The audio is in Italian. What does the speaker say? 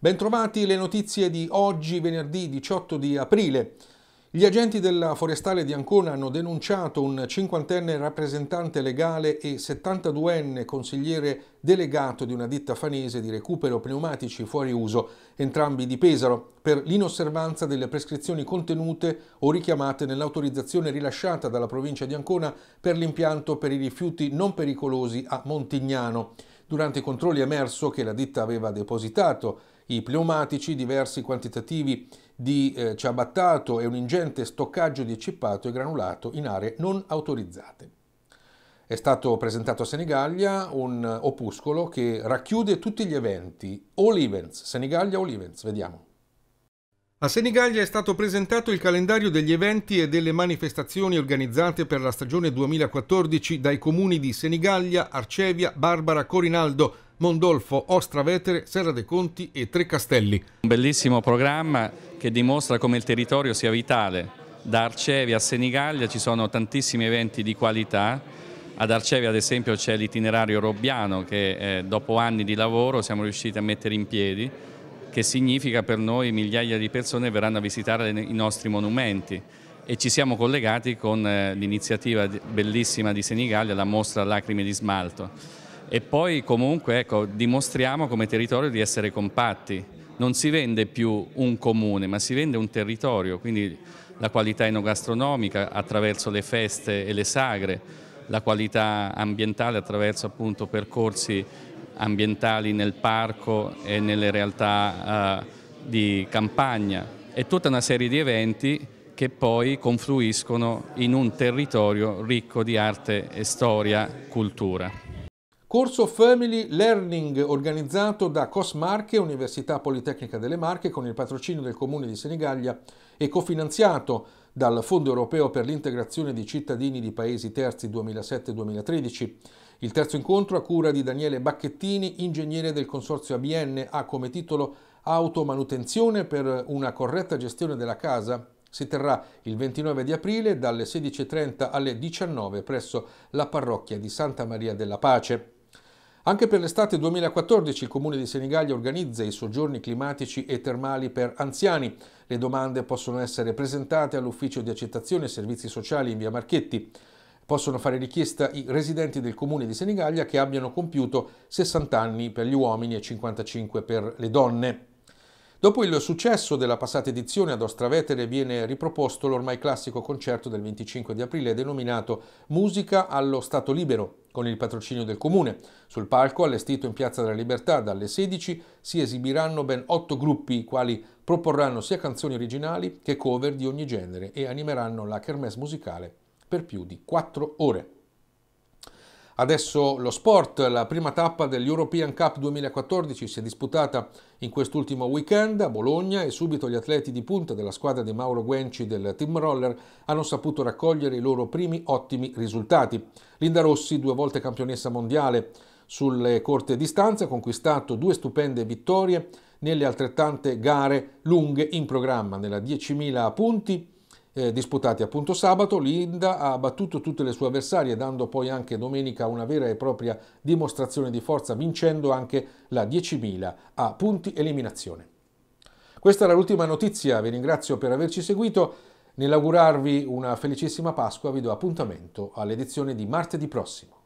Bentrovati le notizie di oggi, venerdì 18 di aprile. Gli agenti della Forestale di Ancona hanno denunciato un cinquantenne rappresentante legale e 72enne consigliere delegato di una ditta fanese di recupero pneumatici fuori uso, entrambi di Pesaro, per l'inosservanza delle prescrizioni contenute o richiamate nell'autorizzazione rilasciata dalla provincia di Ancona per l'impianto per i rifiuti non pericolosi a Montignano. Durante i controlli è emerso che la ditta aveva depositato i pneumatici, diversi quantitativi di eh, ciabattato e un ingente stoccaggio di cippato e granulato in aree non autorizzate. È stato presentato a Senigallia un opuscolo che racchiude tutti gli eventi. All Events, Senigallia All Events, vediamo. A Senigallia è stato presentato il calendario degli eventi e delle manifestazioni organizzate per la stagione 2014 dai comuni di Senigallia, Arcevia, Barbara, Corinaldo, Mondolfo, Ostravetere, Serra dei Conti e Tre Castelli. Un bellissimo programma che dimostra come il territorio sia vitale. Da Arcevi a Senigallia ci sono tantissimi eventi di qualità. Ad Arcevi ad esempio c'è l'itinerario robbiano che eh, dopo anni di lavoro siamo riusciti a mettere in piedi che significa per noi migliaia di persone verranno a visitare i nostri monumenti e ci siamo collegati con eh, l'iniziativa bellissima di Senigallia, la mostra Lacrime di Smalto e poi comunque ecco, dimostriamo come territorio di essere compatti. Non si vende più un comune, ma si vende un territorio, quindi la qualità enogastronomica attraverso le feste e le sagre, la qualità ambientale attraverso appunto, percorsi ambientali nel parco e nelle realtà eh, di campagna e tutta una serie di eventi che poi confluiscono in un territorio ricco di arte e storia, cultura. Corso Family Learning organizzato da Cosmarche, Università Politecnica delle Marche, con il patrocinio del Comune di Senigallia e cofinanziato dal Fondo europeo per l'integrazione di cittadini di paesi terzi 2007-2013. Il terzo incontro, a cura di Daniele Bacchettini, ingegnere del consorzio ABN, ha come titolo Automanutenzione per una corretta gestione della casa si terrà il 29 di aprile dalle 16.30 alle 19 presso la parrocchia di Santa Maria della Pace. Anche per l'estate 2014 il Comune di Senigallia organizza i soggiorni climatici e termali per anziani. Le domande possono essere presentate all'Ufficio di Accettazione e Servizi Sociali in via Marchetti. Possono fare richiesta i residenti del Comune di Senigallia che abbiano compiuto 60 anni per gli uomini e 55 per le donne. Dopo il successo della passata edizione ad Ostravetere viene riproposto l'ormai classico concerto del 25 di aprile denominato Musica allo Stato Libero, con il patrocinio del Comune. Sul palco, allestito in Piazza della Libertà dalle 16, si esibiranno ben otto gruppi, i quali proporranno sia canzoni originali che cover di ogni genere e animeranno la kermesse musicale per più di quattro ore. Adesso lo sport, la prima tappa dell'European Cup 2014 si è disputata in quest'ultimo weekend a Bologna e subito gli atleti di punta della squadra di Mauro Guenci del Team Roller hanno saputo raccogliere i loro primi ottimi risultati. Linda Rossi, due volte campionessa mondiale sulle corte distanze, ha conquistato due stupende vittorie nelle altrettante gare lunghe in programma, nella 10.000 punti eh, disputati appunto sabato, l'Inda ha battuto tutte le sue avversarie dando poi anche domenica una vera e propria dimostrazione di forza vincendo anche la 10.000 a punti eliminazione. Questa era l'ultima notizia, vi ringrazio per averci seguito, nell'augurarvi una felicissima Pasqua vi do appuntamento all'edizione di martedì prossimo.